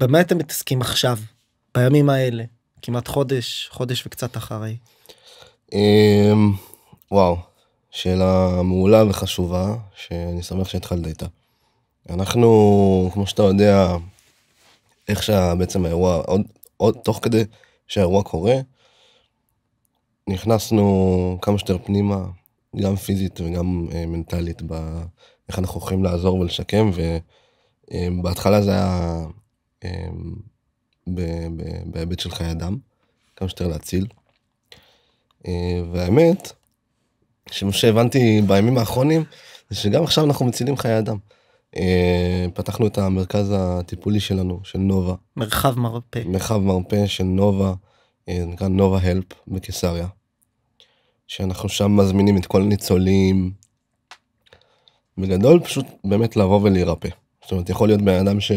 במה אתם מתעסקים עכשיו, בימים האלה? כמעט חודש, חודש וקצת אחרי. אמ, וואו, שאלה מעולה וחשובה, שאני שמח שהתחלת איתה. אנחנו, כמו שאתה יודע, איך שבעצם האירוע, עוד, עוד תוך כדי שהאירוע קורה, נכנסנו כמה שיותר פנימה, גם פיזית וגם אה, מנטלית, באיך אנחנו הולכים לעזור ולשקם, ובהתחלה אה, זה היה אמ, בהיבט של חיי אדם, כמה שיותר להציל. אה, והאמת, שמה שהבנתי בימים האחרונים, זה שגם עכשיו אנחנו מצילים חיי אדם. אה, פתחנו את המרכז הטיפולי שלנו, של נובה. מרחב מרפא. מרחב מרפא של נובה, אה, נקרא נובה הלפ בקיסריה. שאנחנו שם מזמינים את כל הניצולים. בגדול פשוט באמת לבוא ולהירפא. זאת אומרת, יכול להיות בן אדם ש...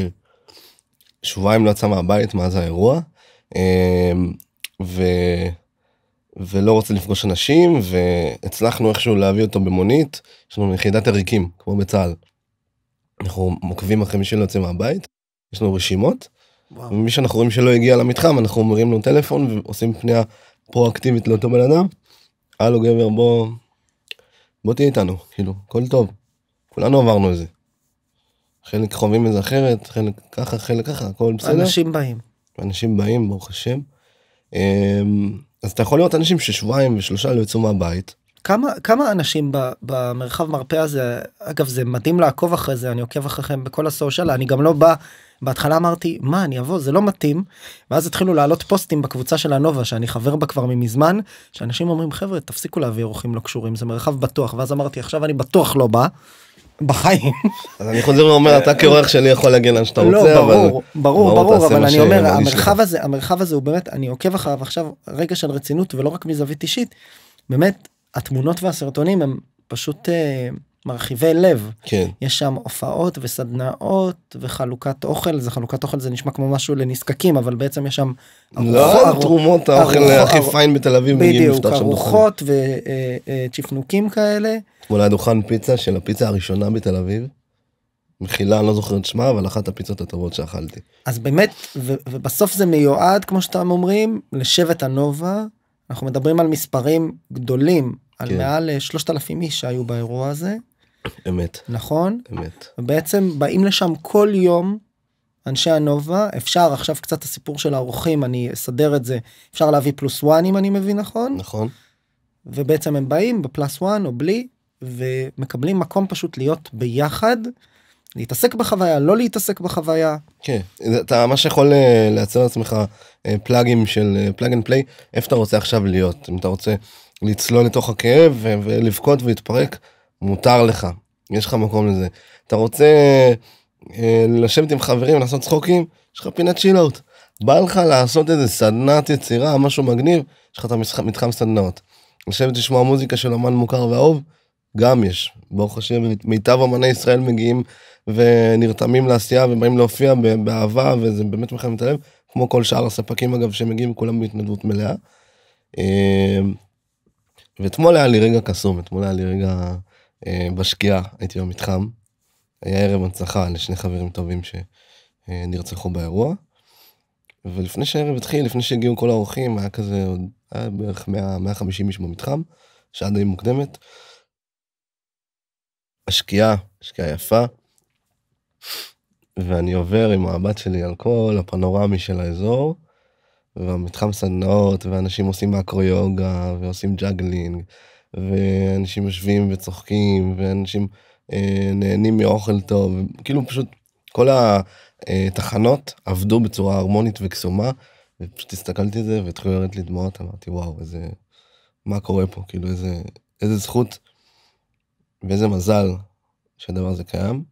שבועיים לא יצא מהבית מאז האירוע אמ, ו... ולא רוצה לפגוש אנשים והצלחנו איכשהו להביא אותו במונית יש לנו יחידת עריקים כמו בצה"ל. אנחנו עוקבים אחרי מי שלא יוצא מהבית יש לנו רשימות. וואו. ומי שאנחנו רואים שלא הגיע למתחם אנחנו מרים לו טלפון ועושים פנייה פרואקטיבית לאותו בן אדם. הלו גבר בוא בוא תהיה איתנו כאילו הכל טוב. כולנו עברנו את זה. חלק חווים את זה אחרת, חלק ככה, חלק ככה, הכל בסדר. אנשים באים. אנשים באים, ברוך השם. אמ, אז אתה יכול לראות אנשים ששבועיים ושלושה לא יצאו מהבית. כמה כמה אנשים ב, במרחב מרפא הזה אגב זה מדהים לעקוב אחרי זה אני עוקב אחריכם בכל הסושיאל אני גם לא בא בהתחלה אמרתי מה אני אבוא זה לא מתאים ואז התחילו לעלות פוסטים בקבוצה של הנובה שאני חבר בה כבר ממזמן שאנשים אומרים חבר'ה תפסיקו להביא אורחים לא קשורים זה מרחב בטוח ואז אמרתי עכשיו אני בטוח לא בא בחיים. אז אני חוזר ואומר, אתה כאורח שלי יכול להגן לאן שאתה לא, רוצה, אבל... ברור, ברור, ברור, אבל אני אומר, המרחב הזה, המרחב הזה הוא באמת, אני עוקב אחריו עכשיו רגע של רצינות ולא רק מזווית אישית, באמת, התמונות והסרטונים הם פשוט... אה, מרחיבי לב. כן. יש שם הופעות וסדנאות וחלוקת אוכל, זה חלוקת אוכל זה נשמע כמו משהו לנזקקים, אבל בעצם יש שם... לא, ארוח, תרומות ארוח, האוכל ארוח, הכי ארוח, פיין בתל אביב. בדיוק, ארוחות וצ'פנוקים אה, אה, כאלה. אולי דוכן פיצה של הפיצה הראשונה בתל אביב. מחילה, אני לא זוכר את שמה, אבל אחת הפיצות הטובות שאכלתי. אז באמת, ו- ובסוף זה מיועד, כמו שאתם אומרים, לשבט הנובה. אנחנו מדברים על מספרים גדולים, על כן. מעל 3,000 אה, איש שהיו באירוע הזה. אמת. נכון? אמת. בעצם באים לשם כל יום אנשי הנובה, אפשר עכשיו קצת הסיפור של האורחים, אני אסדר את זה, אפשר להביא פלוס וואן אם אני מבין נכון. נכון. ובעצם הם באים בפלוס וואן או בלי, ומקבלים מקום פשוט להיות ביחד. להתעסק בחוויה, לא להתעסק בחוויה. כן, אתה ממש יכול אה, לייצר לעצמך אה, פלאגים של פלאג אנד פליי, איפה אתה רוצה עכשיו להיות, אם אתה רוצה לצלול לתוך הכאב ולבכות ולהתפרק, מותר לך, יש לך מקום לזה. אתה רוצה אה, לשבת עם חברים, לעשות צחוקים, יש לך פינת צ'ילאוט. בא לך לעשות איזה סדנת יצירה, משהו מגניב, יש לך את המתחם סדנאות. לשבת לשמוע מוזיקה של אמן מוכר ואהוב, גם יש. ברוך השם, מיטב אמני ישראל מגיעים ונרתמים לעשייה ובאים להופיע באהבה, וזה באמת מחמם הלב, כמו כל שאר הספקים אגב שמגיעים, כולם בהתנדבות מלאה. אה, ואתמול היה לי רגע קסום, אתמול היה לי רגע... אה, בשקיעה הייתי במתחם. היה ערב הנצחה לשני חברים טובים שנרצחו באירוע. ולפני שהערב התחיל, לפני שהגיעו כל האורחים, היה כזה עוד, היה בערך 100, 150 איש במתחם, שעה די מוקדמת. השקיעה, השקיעה יפה. ואני עובר עם המבט שלי על כל הפנורמי של האזור, והמתחם סדנאות, ואנשים עושים מקרו יוגה, ועושים ג'אגלינג, ואנשים יושבים וצוחקים, ואנשים אה, נהנים מאוכל טוב, כאילו פשוט כל התחנות עבדו בצורה הרמונית וקסומה, ופשוט הסתכלתי על זה והתחילו לרדת לי דמעות, אמרתי וואו, איזה, מה קורה פה, כאילו איזה, איזה זכות ואיזה מזל שהדבר הזה קיים,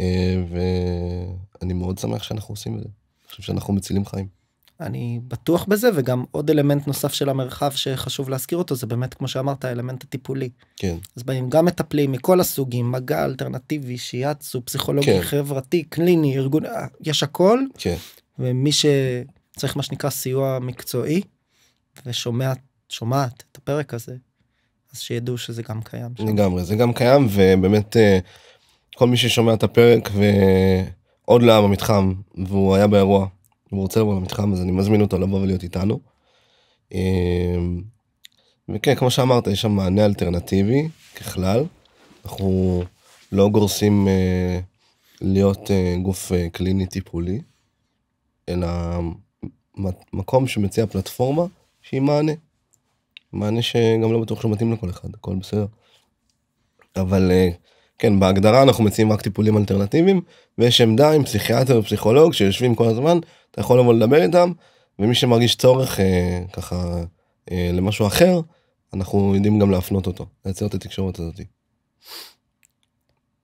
אה, ואני מאוד שמח שאנחנו עושים את זה, אני חושב שאנחנו מצילים חיים. אני בטוח בזה וגם עוד אלמנט נוסף של המרחב שחשוב להזכיר אותו זה באמת כמו שאמרת האלמנט הטיפולי. כן. אז באים גם מטפלים מכל הסוגים מגע אלטרנטיבי שיאצו פסיכולוגי כן. חברתי קליני ארגון אה, יש הכל. כן. ומי שצריך מה שנקרא סיוע מקצועי ושומע שומעת את הפרק הזה אז שידעו שזה גם קיים. לגמרי זה גם קיים ובאמת אה, כל מי ששומע את הפרק ועוד לעם המתחם והוא היה באירוע הוא רוצה לבוא למתחם אז אני מזמין אותו לבוא ולהיות איתנו. אמ, וכן כמו שאמרת יש שם מענה אלטרנטיבי ככלל אנחנו לא גורסים אה, להיות אה, גוף אה, קליני טיפולי אלא מקום שמציע פלטפורמה שהיא מענה. מענה שגם לא בטוח שהוא מתאים לכל אחד הכל בסדר. אבל כן, בהגדרה אנחנו מציעים רק טיפולים אלטרנטיביים, ויש עמדה עם פסיכיאטר ופסיכולוג שיושבים כל הזמן, אתה יכול לבוא לדבר איתם, ומי שמרגיש צורך אה, ככה אה, למשהו אחר, אנחנו יודעים גם להפנות אותו, לייצר את התקשורת הזאת.